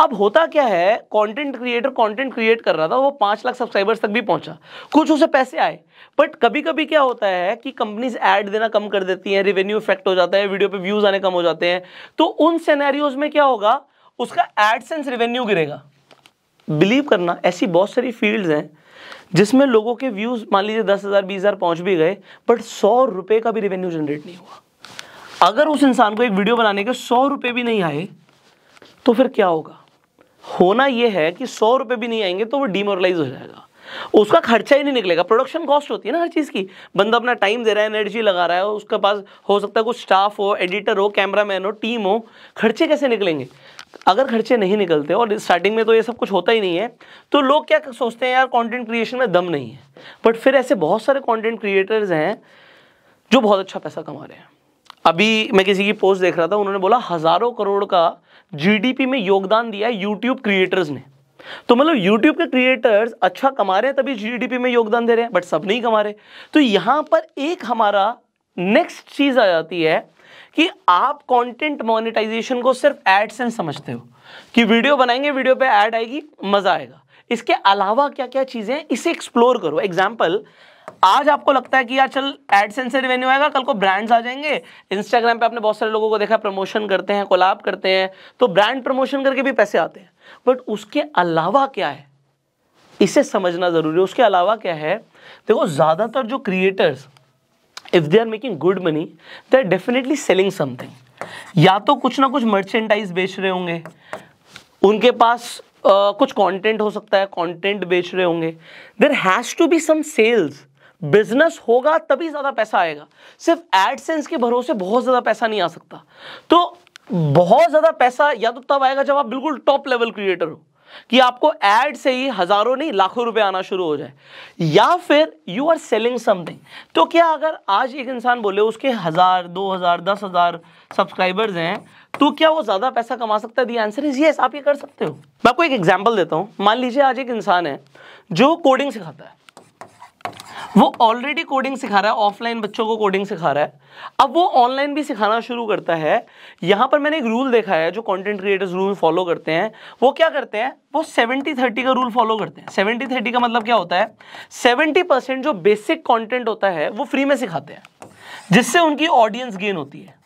अब होता क्या है कंटेंट क्रिएटर कंटेंट क्रिएट कर रहा था वो पांच लाख सब्सक्राइबर्स तक भी पहुंचा कुछ उसे पैसे आए बट कभी कभी क्या होता है कि कंपनीज ऐड देना कम कर देती हैं रेवेन्यू इफेक्ट हो जाता है वीडियो पे व्यूज आने कम हो जाते हैं तो उन सेनेरियोज में क्या होगा उसका एडसेंस रेवेन्यू गिरेगा बिलीव करना ऐसी बहुत सारी फील्ड हैं जिसमें लोगों के व्यूज मान लीजिए दस हज़ार बीस हज़ार पहुंच भी गए बट सौ रुपए का भी रेवेन्यू जनरेट नहीं हुआ अगर उस इंसान को एक वीडियो बनाने के सौ रुपए भी नहीं आए तो फिर क्या होगा होना यह है कि सौ रुपए भी नहीं आएंगे तो वो डिमोरलाइज हो जाएगा उसका खर्चा ही नहीं निकलेगा प्रोडक्शन कॉस्ट होती है ना हर चीज़ की बंदा अपना टाइम दे रहा है एनर्जी लगा रहा है उसके पास हो सकता है कुछ स्टाफ हो एडिटर हो कैमरामैन हो टीम हो खर्चे कैसे निकलेंगे अगर खर्चे नहीं निकलते और स्टार्टिंग में तो ये सब कुछ होता ही नहीं है तो लोग क्या सोचते हैं यार कंटेंट क्रिएशन में दम नहीं है बट फिर ऐसे बहुत सारे कंटेंट क्रिएटर्स हैं जो बहुत अच्छा पैसा कमा रहे हैं अभी मैं किसी की पोस्ट देख रहा था उन्होंने बोला हज़ारों करोड़ का जीडीपी में योगदान दिया है यूट्यूब क्रिएटर्स ने तो मतलब यूट्यूब के क्रिएटर्स अच्छा कमा रहे हैं तभी जीडीपी में योगदान दे रहे हैं बट सब नहीं कमा रहे तो यहाँ पर एक हमारा नेक्स्ट चीज़ आ जाती है कि आप कंटेंट मोनेटाइजेशन को सिर्फ एंड समझते हो कि वीडियो बनाएंगे वीडियो पे एड आएगी मज़ा आएगा इसके अलावा क्या क्या चीज़ें इसे एक्सप्लोर करो एग्जाम्पल आज आपको लगता है कि यार चल एडसेंस से रेवेन्यू आएगा कल को ब्रांड्स आ जाएंगे इंस्टाग्राम पे आपने बहुत सारे लोगों को देखा प्रमोशन करते हैं कोलाब करते हैं तो ब्रांड प्रमोशन करके भी पैसे आते हैं बट उसके अलावा क्या है इसे समझना ज़रूरी है उसके अलावा क्या है देखो ज़्यादातर जो creators if they are making good money they are definitely selling something या तो कुछ ना कुछ मर्चेंडाइज बेच रहे होंगे उनके पास Uh, कुछ कंटेंट हो सकता है कंटेंट बेच रहे होंगे there has to be some sales business होगा तभी ज़्यादा पैसा आएगा सिर्फ एडसेंस के भरोसे बहुत ज़्यादा पैसा नहीं आ सकता तो बहुत ज़्यादा पैसा या तो तब आएगा जब आप बिल्कुल टॉप लेवल क्रिएटर हो कि आपको एड से ही हज़ारों नहीं लाखों रुपए आना शुरू हो जाए या फिर यू आर सेलिंग समथिंग तो क्या अगर आज एक इंसान बोले उसके हज़ार दो हज़ार दस हज़ार सब्सक्राइबर्स हैं तो क्या वो ज़्यादा पैसा कमा सकता है दी आंसर इज यस आप ये कर सकते हो मैं आपको एक एग्जाम्पल देता हूँ मान लीजिए आज एक इंसान है जो कोडिंग सिखाता है वो ऑलरेडी कोडिंग सिखा रहा है ऑफलाइन बच्चों को कोडिंग सिखा रहा है अब वो ऑनलाइन भी सिखाना शुरू करता है यहाँ पर मैंने एक रूल देखा है जो कंटेंट क्रिएटर्स रूल फॉलो करते हैं वो क्या करते हैं वो 70 30 का रूल फॉलो करते हैं 70 30 का मतलब क्या होता है 70 परसेंट जो बेसिक कॉन्टेंट होता है वो फ्री में सिखाते हैं जिससे उनकी ऑडियंस गेन होती है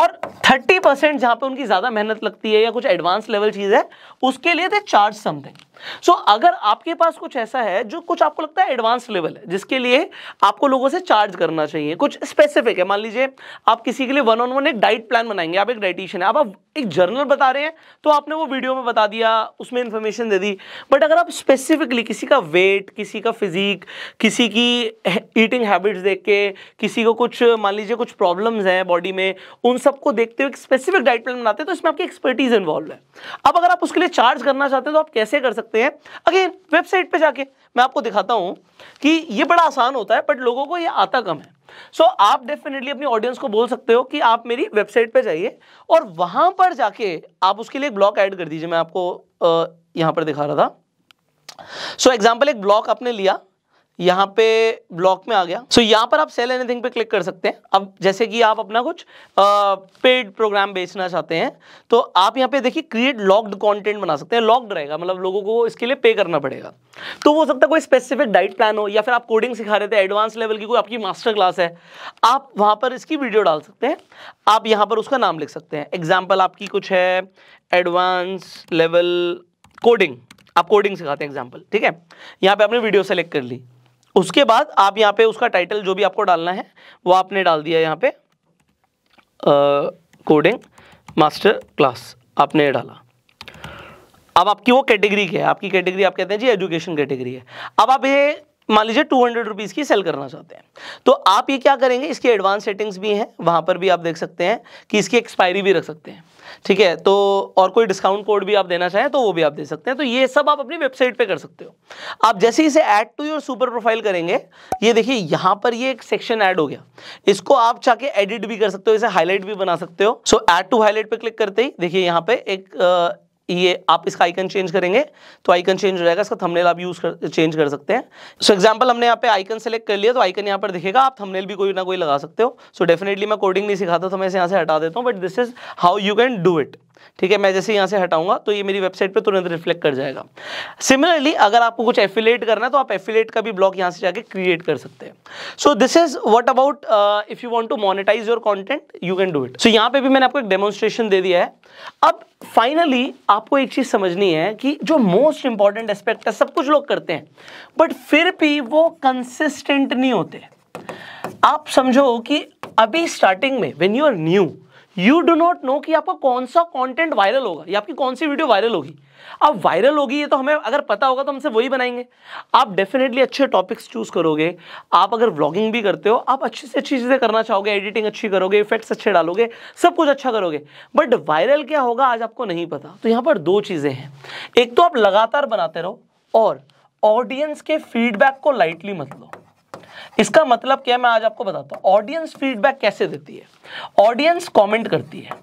और 30 परसेंट जहाँ पर उनकी ज़्यादा मेहनत लगती है या कुछ एडवांस लेवल चीज़ है उसके लिए they charge something so so, अगर आपके पास कुछ ऐसा है जो कुछ आपको लगता है एडवांस लेवल है जिसके लिए आपको लोगों से चार्ज करना चाहिए कुछ स्पेसिफिक है मान लीजिए आप किसी के लिए वन ऑन वन एक डाइट प्लान बनाएंगे आप एक डाइटिशियन है आप, आप एक जर्नल बता रहे हैं तो आपने वो वीडियो में बता दिया उसमें इंफॉर्मेशन दे दी बट अगर आप स्पेसिफिकली किसी का वेट किसी का फिजिक किसी की ईटिंग हैबिट्स देख के किसी को कुछ मान लीजिए कुछ प्रॉब्लम्स हैं बॉडी में उन सबको देखते हुए स्पेसिफिक डाइट प्लान बनाते हैं तो इसमें आपकी एक्सपर्टीज इन्वॉल्व है अब अगर आप उसके लिए चार्ज करना चाहते हैं तो आप कैसे कर सकते सकते हैं अगेन वेबसाइट पे जाके मैं आपको दिखाता हूं कि ये बड़ा आसान होता है बट लोगों को ये आता कम है सो so, आप डेफिनेटली अपनी ऑडियंस को बोल सकते हो कि आप मेरी वेबसाइट पे जाइए और वहां पर जाके आप उसके लिए एक ब्लॉग ऐड कर दीजिए मैं आपको यहां पर दिखा रहा था सो so, एग्जाम्पल एक ब्लॉग आपने लिया यहाँ पे ब्लॉक में आ गया सो so, यहाँ पर आप सेल एनीथिंग पे क्लिक कर सकते हैं अब जैसे कि आप अपना कुछ पेड प्रोग्राम बेचना चाहते हैं तो आप यहाँ पे देखिए क्रिएट लॉक्ड कंटेंट बना सकते हैं लॉक्ड रहेगा मतलब लोगों को इसके लिए पे करना पड़ेगा तो हो सकता है कोई स्पेसिफिक डाइट प्लान हो या फिर आप कोडिंग सिखा रहे थे एडवांस लेवल की कोई आपकी मास्टर क्लास है आप वहाँ पर इसकी वीडियो डाल सकते हैं आप यहाँ पर उसका नाम लिख सकते हैं एग्जाम्पल आपकी कुछ है एडवांस लेवल कोडिंग आप कोडिंग सिखाते हैं एग्जाम्पल ठीक है यहाँ पे आपने वीडियो सेलेक्ट कर ली उसके बाद आप यहाँ पे उसका टाइटल जो भी आपको डालना है वो आपने डाल दिया यहाँ पे कोडिंग मास्टर क्लास आपने डाला अब आपकी वो कैटेगरी क्या है आपकी कैटेगरी आप कहते हैं जी एजुकेशन कैटेगरी है अब आप ये मान लीजिए टू हंड्रेड रुपीज़ की सेल करना चाहते हैं तो आप ये क्या करेंगे इसकी एडवांस सेटिंग्स भी हैं वहाँ पर भी आप देख सकते हैं कि इसकी एक्सपायरी भी रख सकते हैं ठीक है तो और कोई डिस्काउंट कोड भी आप देना चाहें तो वो भी आप दे सकते हैं तो ये सब आप अपनी वेबसाइट पे कर सकते हो आप जैसे ही इसे add to your super profile करेंगे ये देखिए यहाँ पर ये एक सेक्शन ऐड हो गया इसको आप चाहे एडिट भी कर सकते हो इसे हाईलाइट भी बना सकते हो सो ऐड टू हाईलाइट पे क्लिक करते ही देखिए यहाँ पर एक ये आप इसका आइकन चेंज करेंगे तो आइकन चेंज हो जाएगा इसका थंबनेल आप यूज़ कर चेंज कर सकते हैं सो so, एग्जांपल हमने यहाँ पे आइकन सेलेक्ट कर लिया तो आइकन यहाँ पर दिखेगा आप थंबनेल भी कोई ना कोई लगा सकते हो सो so, डेफिनेटली मैं कोडिंग नहीं सिखाता तो मैं इसे यहाँ से हटा देता हूँ but this is how you can do it ठीक है मैं जैसे यहां से हटाऊंगा तो ये मेरी वेबसाइट पे तुरंत रिफ्लेक्ट कर जाएगा सिमिलरली अगर आपको कुछ एफिलेट करना है तो आप एफिलेट का भी ब्लॉक यहां से जाके क्रिएट कर सकते हैं so this is what about if you want to monetize your content you can do it so यहां पे भी मैंने आपको एक डेमोन्स्ट्रेशन दे दिया है अब फाइनली आपको एक चीज़ समझनी है कि जो मोस्ट इंपॉर्टेंट एस्पेक्ट है सब कुछ लोग करते हैं बट फिर भी वो कंसिस्टेंट नहीं होते आप समझो कि अभी स्टार्टिंग में when you are new you do not know कि आपका कौन सा कंटेंट वायरल होगा या आपकी कौन सी वीडियो वायरल होगी अब वायरल होगी ये तो हमें अगर पता होगा तो हमसे वही बनाएंगे आप डेफिनेटली अच्छे टॉपिक्स चूज़ करोगे आप अगर व्लॉगिंग भी करते हो आप अच्छी से अच्छी चीज़ें करना चाहोगे एडिटिंग अच्छी करोगे इफेक्ट्स अच्छे डालोगे सब कुछ अच्छा करोगे बट वायरल क्या होगा आज आपको नहीं पता तो यहाँ पर दो चीज़ें हैं एक तो आप लगातार बनाते रहो और ऑडियंस के फीडबैक को लाइटली मत लो इसका मतलब क्या है मैं आज आपको बताता हूं ऑडियंस फीडबैक कैसे देती है ऑडियंस कमेंट करती है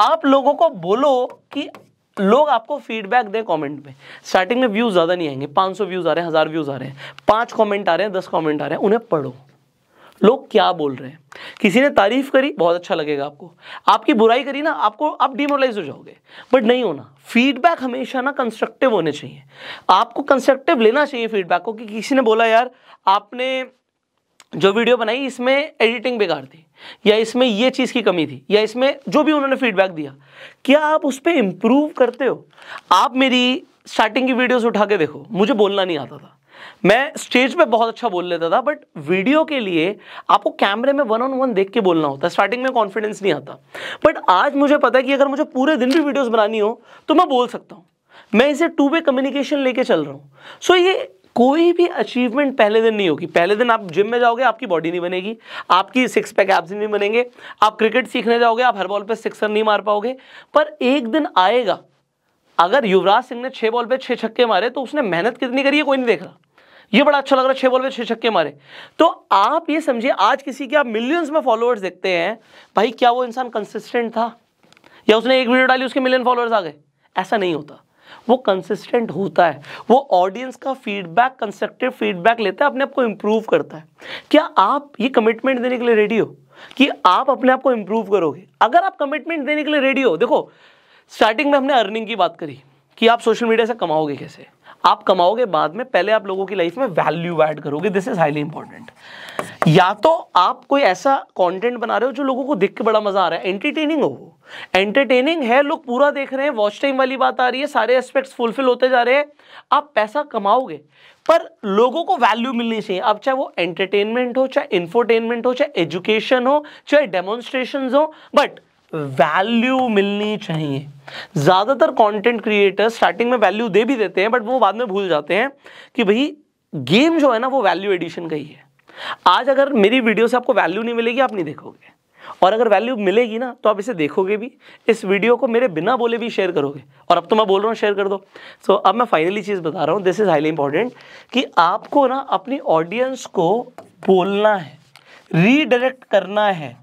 आप लोगों को बोलो कि लोग आपको फीडबैक दें कमेंट में स्टार्टिंग में व्यूज़ ज़्यादा नहीं आएंगे 500 व्यूज़ आ रहे हैं हज़ार व्यूज़ आ रहे हैं पांच कमेंट आ रहे हैं दस कमेंट आ रहे हैं उन्हें पढ़ो लोग क्या बोल रहे हैं किसी ने तारीफ करी बहुत अच्छा लगेगा आपको आपकी बुराई करी ना आपको आप डिमोरलाइज हो जाओगे बट नहीं होना फीडबैक हमेशा ना कंस्ट्रक्टिव होने चाहिए आपको कंस्ट्रक्टिव लेना चाहिए फीडबैक को कि किसी ने बोला यार आपने जो वीडियो बनाई इसमें एडिटिंग बेकार थी या इसमें ये चीज़ की कमी थी या इसमें जो भी उन्होंने फीडबैक दिया क्या आप उस पर इम्प्रूव करते हो आप मेरी स्टार्टिंग की वीडियोस उठा के देखो मुझे बोलना नहीं आता था मैं स्टेज पे बहुत अच्छा बोल लेता था बट वीडियो के लिए आपको कैमरे में वन ऑन वन देख के बोलना होता है स्टार्टिंग में कॉन्फिडेंस नहीं आता बट आज मुझे पता है कि अगर मुझे पूरे दिन भी वीडियोज़ बनानी हो तो मैं बोल सकता हूँ मैं इसे टू वे कम्युनिकेशन लेके चल रहा हूँ सो so ये कोई भी अचीवमेंट पहले दिन नहीं होगी पहले दिन आप जिम में जाओगे आपकी बॉडी नहीं बनेगी आपकी सिक्स पैक एब्स नहीं बनेंगे आप क्रिकेट सीखने जाओगे आप हर बॉल पे सिक्सर नहीं मार पाओगे पर एक दिन आएगा अगर युवराज सिंह ने छः बॉल पे छः छक्के मारे तो उसने मेहनत कितनी करी है कोई नहीं देख रहा ये बड़ा अच्छा लग रहा है छः बॉल पे छः छक्के मारे तो आप ये समझिए आज किसी के आप मिलियंस में फॉलोअर्स देखते हैं भाई क्या वो इंसान कंसिस्टेंट था या उसने एक वीडियो डाली उसके मिलियन फॉलोअर्स आ गए ऐसा नहीं होता वो कंसिस्टेंट होता है वो ऑडियंस का फीडबैक कंस्ट्रक्टिव फीडबैक लेता है अपने आप को इम्प्रूव करता है क्या आप ये कमिटमेंट देने के लिए रेडी हो कि आप अपने आप को इम्प्रूव करोगे अगर आप कमिटमेंट देने के लिए रेडी हो देखो स्टार्टिंग में हमने अर्निंग की बात करी कि आप सोशल मीडिया से कमाओगे कैसे आप कमाओगे बाद में पहले आप लोगों की लाइफ में वैल्यू ऐड करोगे दिस इज हाईली इंपॉर्टेंट या तो आप कोई ऐसा कंटेंट बना रहे हो जो लोगों को देख के बड़ा मजा आ रहा है एंटरटेनिंग हो वो एंटरटेनिंग है लोग पूरा देख रहे हैं वॉच टाइम वाली बात आ रही है सारे एस्पेक्ट्स फुलफिल होते जा रहे हैं आप पैसा कमाओगे पर लोगों को वैल्यू मिलनी चाहिए अब चाहे वो एंटरटेनमेंट हो चाहे इन्फोटेनमेंट हो चाहे एजुकेशन हो चाहे डेमोन्स्ट्रेशन हो बट वैल्यू मिलनी चाहिए ज़्यादातर कंटेंट क्रिएटर्स स्टार्टिंग में वैल्यू दे भी देते हैं बट वो बाद में भूल जाते हैं कि भाई गेम जो है ना वो वैल्यू एडिशन का ही है आज अगर मेरी वीडियो से आपको वैल्यू नहीं मिलेगी आप नहीं देखोगे और अगर वैल्यू मिलेगी ना तो आप इसे देखोगे भी इस वीडियो को मेरे बिना बोले भी शेयर करोगे और अब तो मैं बोल रहा हूँ शेयर कर दो सो so, अब मैं फाइनली चीज़ बता रहा हूँ दिस इज़ हाईली इंपॉर्टेंट कि आपको ना अपनी ऑडियंस को बोलना है रीडायरेक्ट करना है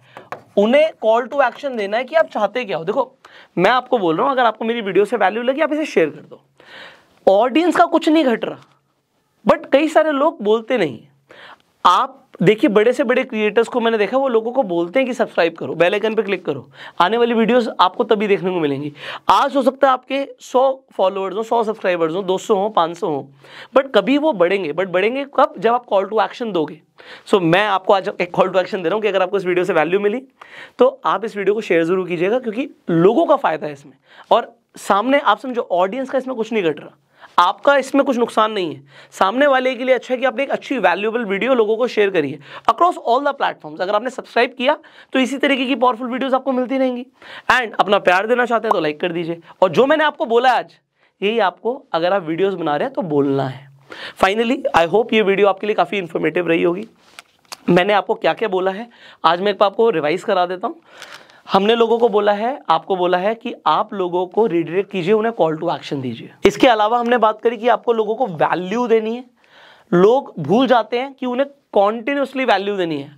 उन्हें कॉल टू एक्शन देना है कि आप चाहते क्या हो देखो मैं आपको बोल रहा हूं अगर आपको मेरी वीडियो से वैल्यू लगी आप इसे शेयर कर दो ऑडियंस का कुछ नहीं घट रहा बट कई सारे लोग बोलते नहीं आप देखिए बड़े से बड़े क्रिएटर्स को मैंने देखा वो लोगों को बोलते हैं कि सब्सक्राइब करो बेल आइकन पे क्लिक करो आने वाली वीडियोस आपको तभी देखने को मिलेंगी आज हो सकता है आपके 100 फॉलोअर्स हो 100 सब्सक्राइबर्स हों 200 हों 500 हों बट कभी वो बढ़ेंगे बट बढ़ेंगे कब जब आप कॉल टू एक्शन दोगे सो so, मैं आपको आज एक कॉल टू एक्शन दे रहा हूँ कि अगर आपको इस वीडियो से वैल्यू मिली तो आप इस वीडियो को शेयर ज़रूर कीजिएगा क्योंकि लोगों का फ़ायदा है इसमें और सामने आप समझो ऑडियंस का इसमें कुछ नहीं घट रहा आपका इसमें कुछ नुकसान नहीं है सामने वाले के लिए अच्छा है कि आपने एक अच्छी वैल्यूएबल वीडियो लोगों को शेयर करिए अक्रॉस ऑल द प्लेटफॉर्म्स अगर आपने सब्सक्राइब किया तो इसी तरीके की पावरफुल वीडियोस आपको मिलती रहेंगी एंड अपना प्यार देना चाहते हैं तो लाइक कर दीजिए और जो मैंने आपको बोला आज यही आपको अगर आप वीडियोज़ बना रहे हैं तो बोलना है फाइनली आई होप ये वीडियो आपके लिए काफ़ी इन्फॉर्मेटिव रही होगी मैंने आपको क्या क्या बोला है आज मैं एक बार आपको रिवाइज़ करा देता हूँ हमने लोगों को बोला है आपको बोला है कि आप लोगों को रिडिरेक्ट कीजिए उन्हें कॉल टू एक्शन दीजिए इसके अलावा हमने बात करी कि आपको लोगों को वैल्यू देनी है लोग भूल जाते हैं कि उन्हें कॉन्टिन्यूसली वैल्यू देनी है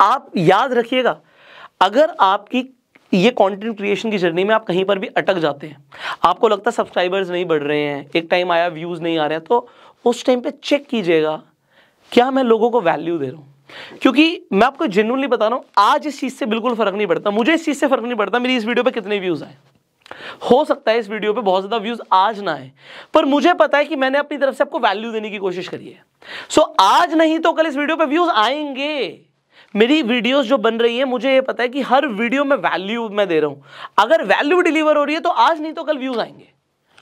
आप याद रखिएगा अगर आपकी ये कंटेंट क्रिएशन की जर्नी में आप कहीं पर भी अटक जाते हैं आपको लगता है सब्सक्राइबर्स नहीं बढ़ रहे हैं एक टाइम आया व्यूज़ नहीं आ रहे हैं तो उस टाइम पे चेक कीजिएगा क्या मैं लोगों को वैल्यू दे रहा हूँ क्योंकि मैं आपको जेनुअनली बता रहा हूं आज इस चीज़ से बिल्कुल फ़र्क नहीं पड़ता मुझे इस चीज़ से फ़र्क नहीं पड़ता मेरी इस वीडियो पे कितने व्यूज़ आए हो सकता है इस वीडियो पे बहुत ज़्यादा व्यूज़ आज ना आए पर मुझे पता है कि मैंने अपनी तरफ से आपको वैल्यू देने की कोशिश करी है सो आज नहीं तो कल इस वीडियो पर व्यूज़ आएंगे मेरी वीडियोस जो बन रही है मुझे ये पता है कि हर वीडियो में वैल्यू मैं दे रहा हूं अगर वैल्यू डिलीवर हो रही है तो आज नहीं तो कल व्यूज़ आएंगे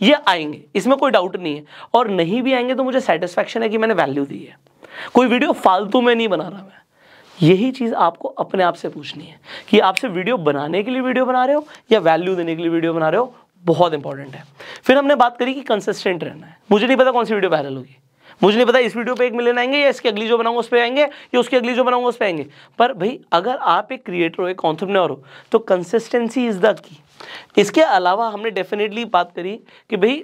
ये आएंगे इसमें कोई डाउट नहीं है और नहीं भी आएंगे तो मुझे सेटिस्फेक्शन है कि मैंने वैल्यू दी है कोई वीडियो फालतू में नहीं बना रहा मैं यही चीज़ आपको अपने आप से पूछनी है कि आपसे वीडियो बनाने के लिए वीडियो बना रहे हो या वैल्यू देने के लिए वीडियो बना रहे हो बहुत इंपॉर्टेंट है फिर हमने बात करी कि कंसिस्टेंट रहना है मुझे नहीं पता कौन सी वीडियो वायरल होगी मुझे नहीं पता इस वीडियो पे एक मिलियन आएंगे या इसकी अगली जो बनाऊंगा उस पर आएंगे या उसकी अगली जो बनाऊंगा उस पर आएंगे पर भाई अगर आप एक क्रिएटर हो एक ऑन्टरप्रनर हो तो कंसिस्टेंसी इज़ द की इसके अलावा हमने डेफिनेटली बात करी कि भाई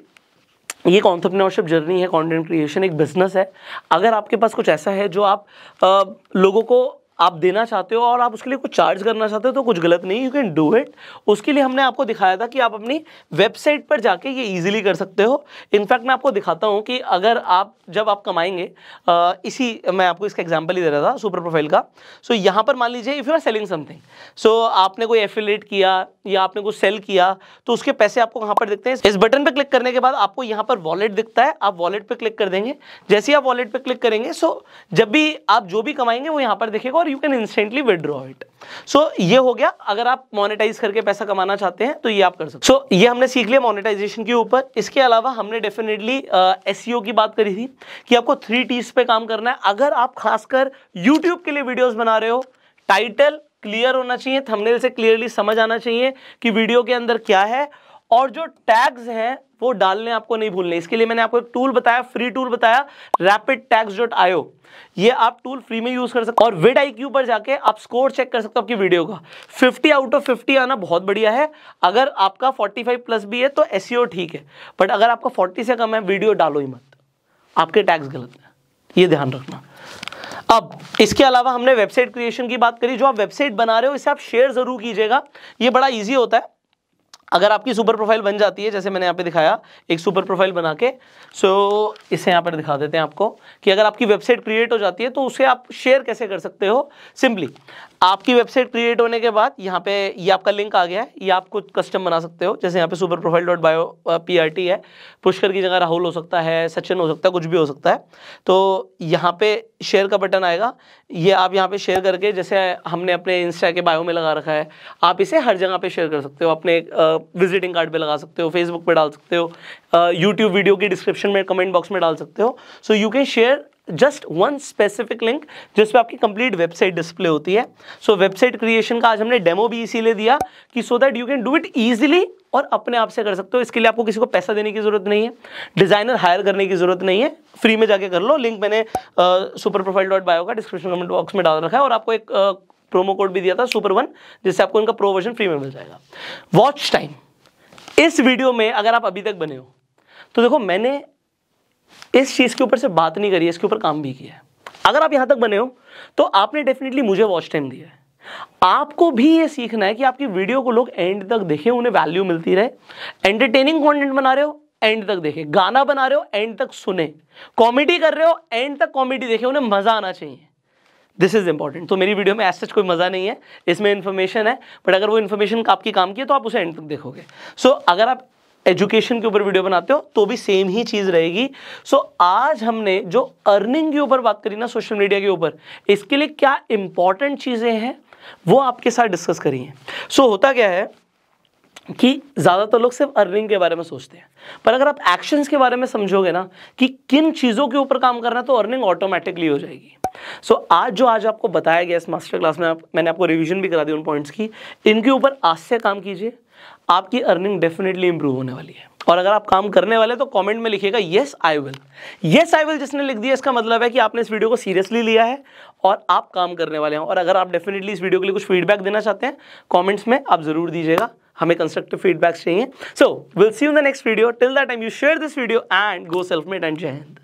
ये कॉन्टरप्रनरशिप जर्नी है कंटेंट क्रिएशन एक बिजनेस है अगर आपके पास कुछ ऐसा है जो आप आ, लोगों को आप देना चाहते हो और आप उसके लिए कुछ चार्ज करना चाहते हो तो कुछ गलत नहीं यू कैन डू इट उसके लिए हमने आपको दिखाया था कि आप अपनी वेबसाइट पर जाके ये इजीली कर सकते हो इनफैक्ट मैं आपको दिखाता हूँ कि अगर आप जब आप कमाएंगे आ, इसी मैं आपको इसका एग्जाम्पल ही दे रहा था सुपर प्रोफाइल का सो so, यहाँ पर मान लीजिए if you are selling something so आपने कोई एफिलेट किया या आपने कुछ सेल किया तो उसके पैसे आपको कहाँ पर दिखते हैं इस बटन पर क्लिक करने के बाद आपको यहाँ पर वॉलेट दिखता है आप वॉलेट पर क्लिक कर देंगे जैसे ही आप वॉलेट पर क्लिक करेंगे सो जब भी आप जो भी कमाएंगे वो यहाँ पर दिखेगा और you can instantly withdraw it so ये हो गया अगर आप मोनेटाइज करके पैसा कमाना चाहते हैं तो ये आप कर सकते सो so, ये हमने सीख लिया मोनेटाइजेशन के ऊपर इसके अलावा हमने डेफिनेटली एस uh, की बात करी थी कि आपको थ्री टीज पे काम करना है अगर आप खासकर यूट्यूब के लिए वीडियोज बना रहे हो टाइटल क्लियर होना चाहिए थंबनेल से क्लियरली समझ आना चाहिए कि वीडियो के अंदर क्या है और जो टैग्स हैं वो डालने आपको नहीं भूलने इसके लिए मैंने आपको एक टूल बताया फ्री टूल बताया रैपिड टैक्स डॉट आयो ये आप टूल फ्री में यूज कर सकते हो और विड आई क्यू पर जाके आप स्कोर चेक कर सकते हो आपकी वीडियो का 50 आउट ऑफ 50 आना बहुत बढ़िया है अगर आपका 45 प्लस भी है तो एस e ठीक है बट अगर आपका 40 से कम है वीडियो डालो ही मत आपके टैक्स गलत है ये ध्यान रखना अब इसके अलावा हमने वेबसाइट क्रिएशन की बात करी जो आप वेबसाइट बना रहे हो इसे आप शेयर जरूर कीजिएगा ये बड़ा ईजी होता है अगर आपकी सुपर प्रोफाइल बन जाती है जैसे मैंने यहाँ पे दिखाया एक सुपर प्रोफाइल बना के सो so, इसे यहाँ पर दिखा देते हैं आपको कि अगर आपकी वेबसाइट क्रिएट हो जाती है तो उसे आप शेयर कैसे कर सकते हो सिंपली आपकी वेबसाइट क्रिएट होने के बाद यहाँ पे ये आपका लिंक आ गया है ये आप कुछ कस्टम बना सकते हो जैसे यहाँ पे super profile dot bio P R T है पुष्कर की जगह राहुल हो सकता है सचिन हो सकता है कुछ भी हो सकता है तो यहाँ पे शेयर का बटन आएगा ये आप यहाँ पे शेयर करके जैसे हमने अपने इंस्टा के बायो में लगा रखा है आप इसे हर जगह पर शेयर कर सकते हो अपने विजिटिंग कार्ड पर लगा सकते हो फेसबुक पर डाल सकते हो यूट्यूब वीडियो की डिस्क्रिप्शन में कमेंट बॉक्स में डाल सकते हो so you can share just one specific link जिसपे आपकी कंप्लीट वेबसाइट डिस्प्ले होती है सो वेबसाइट क्रिएशन का आज हमने डेमो भी इसीलिए दिया कि so that you can do it easily और अपने आप से कर सकते हो इसके लिए आपको किसी को पैसा देने की ज़रूरत नहीं है डिज़ाइनर हायर करने की ज़रूरत नहीं है फ्री में जाके कर लो लिंक मैंने सुपर प्रोफाइल डॉट बायो का डिस्क्रिप्शन कमेंट बॉक्स में डाल रखा है और आपको एक प्रोमो कोड भी दिया था सुपर वन जिससे आपको इनका प्रो वर्जन फ्री में मिल जाएगा वॉच टाइम इस वीडियो में अगर आप अभी तक बने हो तो देखो मैंने इस चीज़ के ऊपर से बात नहीं करी है इसके ऊपर काम भी किया है अगर आप यहां तक बने हो तो आपने डेफिनेटली मुझे वॉच टाइम दिया है आपको भी ये सीखना है कि आपकी वीडियो को लोग एंड तक देखें उन्हें वैल्यू मिलती रहे एंटरटेनिंग कंटेंट बना रहे हो एंड तक देखें गाना बना रहे हो एंड तक सुने कॉमेडी कर रहे हो एंड तक कॉमेडी देखें उन्हें मज़ा आना चाहिए दिस इज़ इंपॉर्टेंट तो मेरी वीडियो में ऐसा कोई मज़ा नहीं है इसमें इन्फॉर्मेशन है बट अगर वो इन्फॉर्मेशन आपकी काम की है तो आप उसे एंड तक देखोगे सो so, अगर आप एजुकेशन के ऊपर वीडियो बनाते हो तो भी सेम ही चीज़ रहेगी सो so, आज हमने जो अर्निंग के ऊपर बात करी ना सोशल मीडिया के ऊपर इसके लिए क्या इंपॉर्टेंट चीज़ें हैं वो आपके साथ डिस्कस करी हैं सो so, होता क्या है कि ज़्यादातर लोग सिर्फ अर्निंग के बारे में सोचते हैं पर अगर आप एक्शंस के बारे में समझोगे ना कि किन चीज़ों के ऊपर काम करना है तो अर्निंग ऑटोमेटिकली हो जाएगी सो so, आज जो आज आपको बताया गया इस मास्टर क्लास में आप मैंने आपको रिवीजन भी करा दी उन पॉइंट्स की इनके ऊपर आज से काम कीजिए आपकी अर्निंग डेफिनेटली इंप्रूव होने वाली है और अगर आप काम करने वाले तो कमेंट में लिखिएगा yes I will yes I will जिसने लिख दिया इसका मतलब है कि आपने इस वीडियो को सीरियसली लिया है और आप काम करने वाले हैं और अगर आप डेफिनेटली इस वीडियो के लिए कुछ फीडबैक देना चाहते हैं कॉमेंट्स में आप ज़रूर दीजिएगा हमें कंस्ट्रक्टिव फीडबैक्स चाहिए so will see in the next video till the time you share this video and go self made and Jai Hind